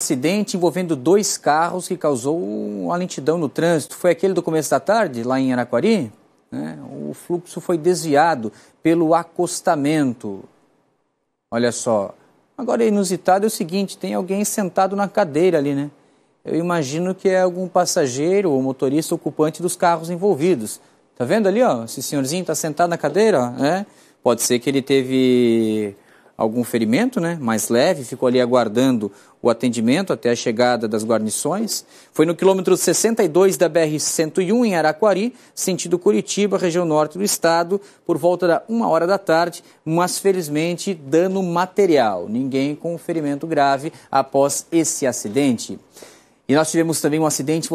acidente envolvendo dois carros que causou uma lentidão no trânsito. Foi aquele do começo da tarde, lá em Araquari? Né? O fluxo foi desviado pelo acostamento. Olha só. Agora, é inusitado é o seguinte: tem alguém sentado na cadeira ali, né? Eu imagino que é algum passageiro ou motorista ocupante dos carros envolvidos. Tá vendo ali, ó? Esse senhorzinho está sentado na cadeira, ó, né? Pode ser que ele teve algum ferimento, né, mais leve, ficou ali aguardando o atendimento até a chegada das guarnições. Foi no quilômetro 62 da BR-101, em Araquari, sentido Curitiba, região norte do estado, por volta da uma hora da tarde, mas felizmente dano material. Ninguém com ferimento grave após esse acidente. E nós tivemos também um acidente